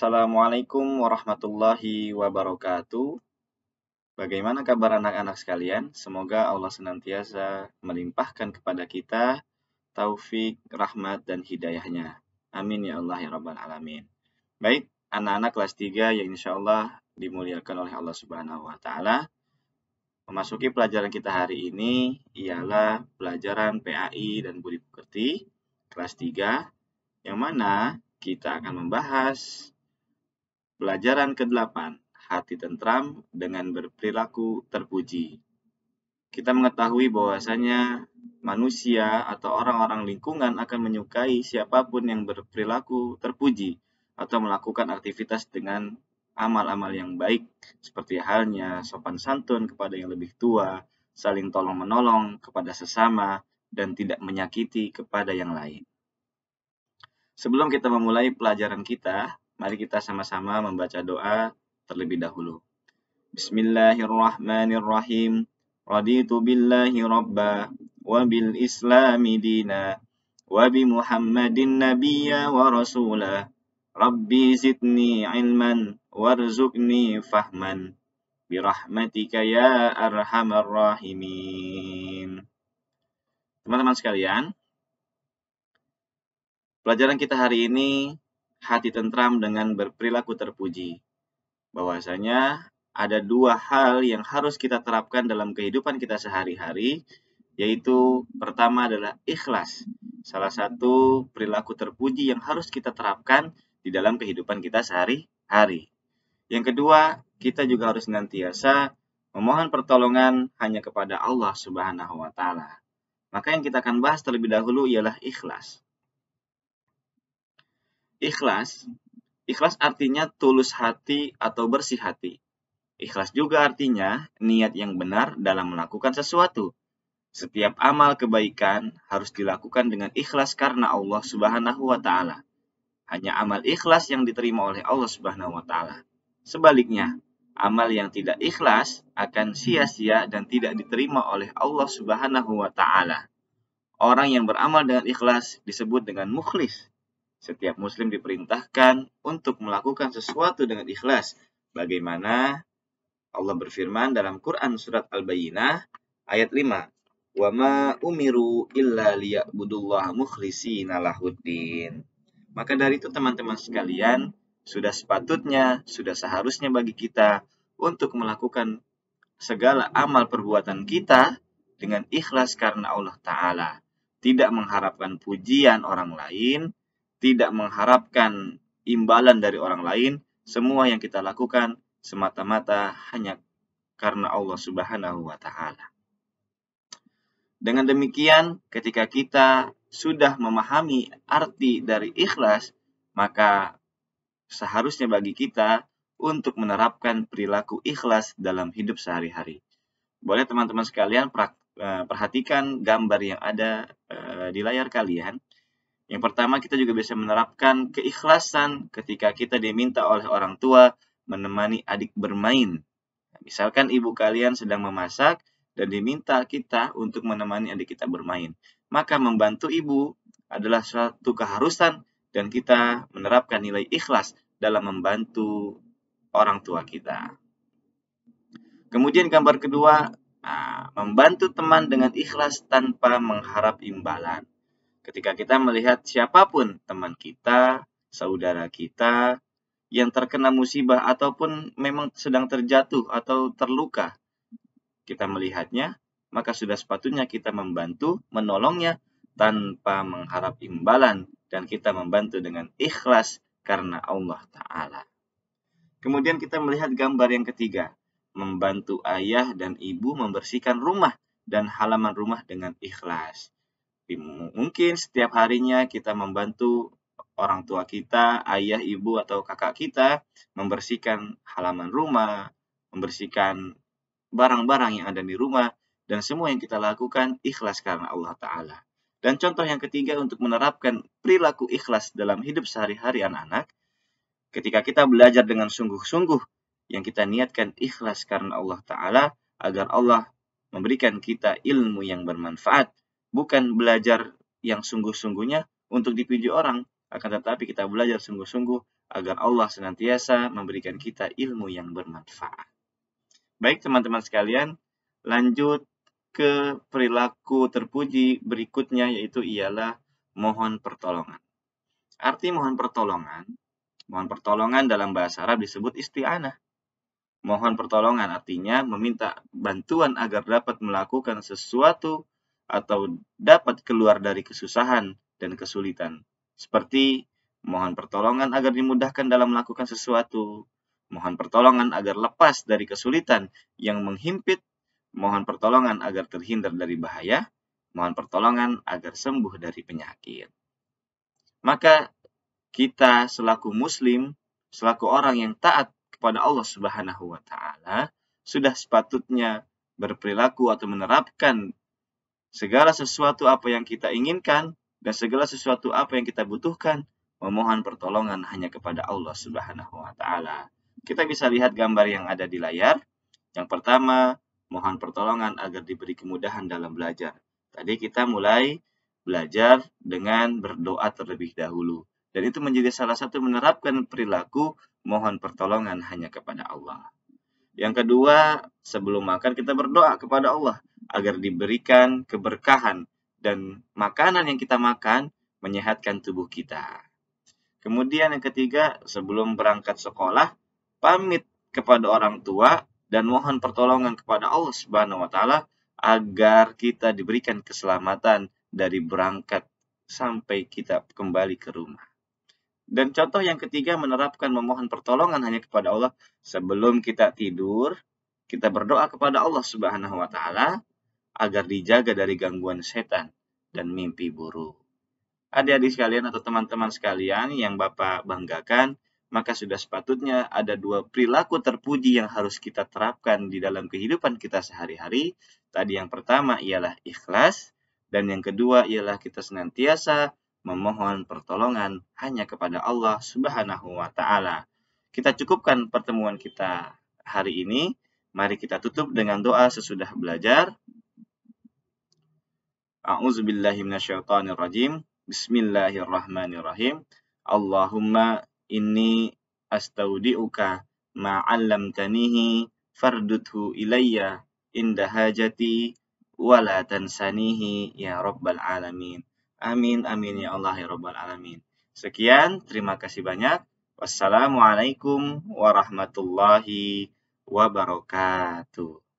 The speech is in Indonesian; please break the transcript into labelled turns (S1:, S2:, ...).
S1: Assalamualaikum warahmatullahi wabarakatuh. Bagaimana kabar anak-anak sekalian? Semoga Allah senantiasa melimpahkan kepada kita taufik, rahmat, dan hidayahnya. Amin ya Allah ya Rabbal Alamin. Baik, anak-anak kelas 3 yang insya Allah dimuliakan oleh Allah Subhanahu wa Ta'ala. Memasuki pelajaran kita hari ini ialah pelajaran PAI dan Budi Pekerti kelas 3 yang mana kita akan membahas Pelajaran ke-8, hati tentram dengan berperilaku terpuji. Kita mengetahui bahwasanya manusia atau orang-orang lingkungan akan menyukai siapapun yang berperilaku terpuji atau melakukan aktivitas dengan amal-amal yang baik, seperti halnya sopan santun kepada yang lebih tua, saling tolong-menolong kepada sesama, dan tidak menyakiti kepada yang lain. Sebelum kita memulai pelajaran kita, Mari kita sama-sama membaca doa terlebih dahulu. Bismillahirrahmanirrahim. Raditu billahi rabba wa bil islami dina wa bi muhammadin nabiyya wa rasula. Rabbi zidni ilman warzuqni fahman. Birahmatika ya arhamar rahimin. Teman-teman sekalian, pelajaran kita hari ini hati tentram dengan berperilaku terpuji. Bahwasanya ada dua hal yang harus kita terapkan dalam kehidupan kita sehari-hari, yaitu pertama adalah ikhlas. Salah satu perilaku terpuji yang harus kita terapkan di dalam kehidupan kita sehari-hari. Yang kedua, kita juga harus senantiasa memohon pertolongan hanya kepada Allah Subhanahu wa taala. Maka yang kita akan bahas terlebih dahulu ialah ikhlas. Ikhlas, ikhlas artinya tulus hati atau bersih hati. Ikhlas juga artinya niat yang benar dalam melakukan sesuatu. Setiap amal kebaikan harus dilakukan dengan ikhlas karena Allah Subhanahu wa taala. Hanya amal ikhlas yang diterima oleh Allah Subhanahu wa taala. Sebaliknya, amal yang tidak ikhlas akan sia-sia dan tidak diterima oleh Allah Subhanahu wa taala. Orang yang beramal dengan ikhlas disebut dengan mukhlis, setiap muslim diperintahkan untuk melakukan sesuatu dengan ikhlas. Bagaimana Allah berfirman dalam Quran surat Al-Bayyinah ayat 5. Wa ma umiru illa اللَّهَ mukhlisina lahuddin. Maka dari itu teman-teman sekalian, sudah sepatutnya, sudah seharusnya bagi kita untuk melakukan segala amal perbuatan kita dengan ikhlas karena Allah Ta'ala. Tidak mengharapkan pujian orang lain, tidak mengharapkan imbalan dari orang lain, semua yang kita lakukan semata-mata hanya karena Allah Subhanahu wa taala. Dengan demikian, ketika kita sudah memahami arti dari ikhlas, maka seharusnya bagi kita untuk menerapkan perilaku ikhlas dalam hidup sehari-hari. Boleh teman-teman sekalian eh, perhatikan gambar yang ada eh, di layar kalian. Yang pertama, kita juga bisa menerapkan keikhlasan ketika kita diminta oleh orang tua menemani adik bermain. Misalkan ibu kalian sedang memasak dan diminta kita untuk menemani adik kita bermain. Maka membantu ibu adalah suatu keharusan dan kita menerapkan nilai ikhlas dalam membantu orang tua kita. Kemudian gambar kedua, ah, membantu teman dengan ikhlas tanpa mengharap imbalan. Ketika kita melihat siapapun teman kita, saudara kita yang terkena musibah ataupun memang sedang terjatuh atau terluka, kita melihatnya, maka sudah sepatutnya kita membantu menolongnya tanpa mengharap imbalan dan kita membantu dengan ikhlas karena Allah Ta'ala. Kemudian kita melihat gambar yang ketiga, membantu ayah dan ibu membersihkan rumah dan halaman rumah dengan ikhlas mungkin setiap harinya kita membantu orang tua kita, ayah, ibu, atau kakak kita membersihkan halaman rumah, membersihkan barang-barang yang ada di rumah, dan semua yang kita lakukan ikhlas karena Allah Ta'ala. Dan contoh yang ketiga untuk menerapkan perilaku ikhlas dalam hidup sehari-hari anak-anak, ketika kita belajar dengan sungguh-sungguh yang kita niatkan ikhlas karena Allah Ta'ala, agar Allah memberikan kita ilmu yang bermanfaat, bukan belajar yang sungguh-sungguhnya untuk dipuji orang, akan tetapi kita belajar sungguh-sungguh agar Allah senantiasa memberikan kita ilmu yang bermanfaat. Baik teman-teman sekalian, lanjut ke perilaku terpuji berikutnya yaitu ialah mohon pertolongan. Arti mohon pertolongan, mohon pertolongan dalam bahasa Arab disebut isti'anah. Mohon pertolongan artinya meminta bantuan agar dapat melakukan sesuatu atau dapat keluar dari kesusahan dan kesulitan, seperti mohon pertolongan agar dimudahkan dalam melakukan sesuatu, mohon pertolongan agar lepas dari kesulitan yang menghimpit, mohon pertolongan agar terhindar dari bahaya, mohon pertolongan agar sembuh dari penyakit. Maka kita selaku muslim, selaku orang yang taat kepada Allah Subhanahu wa taala, sudah sepatutnya berperilaku atau menerapkan segala sesuatu apa yang kita inginkan dan segala sesuatu apa yang kita butuhkan memohon pertolongan hanya kepada Allah Subhanahu wa taala. Kita bisa lihat gambar yang ada di layar. Yang pertama, mohon pertolongan agar diberi kemudahan dalam belajar. Tadi kita mulai belajar dengan berdoa terlebih dahulu. Dan itu menjadi salah satu menerapkan perilaku mohon pertolongan hanya kepada Allah. Yang kedua, sebelum makan kita berdoa kepada Allah agar diberikan keberkahan dan makanan yang kita makan menyehatkan tubuh kita. Kemudian yang ketiga, sebelum berangkat sekolah, pamit kepada orang tua dan mohon pertolongan kepada Allah Subhanahu wa taala agar kita diberikan keselamatan dari berangkat sampai kita kembali ke rumah. Dan contoh yang ketiga menerapkan memohon pertolongan hanya kepada Allah sebelum kita tidur, kita berdoa kepada Allah Subhanahu wa taala agar dijaga dari gangguan setan dan mimpi buruk. Adik-adik sekalian atau teman-teman sekalian yang Bapak banggakan, maka sudah sepatutnya ada dua perilaku terpuji yang harus kita terapkan di dalam kehidupan kita sehari-hari. Tadi yang pertama ialah ikhlas, dan yang kedua ialah kita senantiasa memohon pertolongan hanya kepada Allah Subhanahu wa taala. Kita cukupkan pertemuan kita hari ini. Mari kita tutup dengan doa sesudah belajar. A'udzubillahi minasyaitonirrajim. Bismillahirrahmanirrahim. Allahumma inni astaudi'uka ma'allamtanihi fardudhu ilayya inda hajati wala tansanihi ya rabbal alamin. Amin amin ya Allah ya rabbal alamin. Sekian, terima kasih banyak. Wassalamualaikum warahmatullahi wabarakatuh.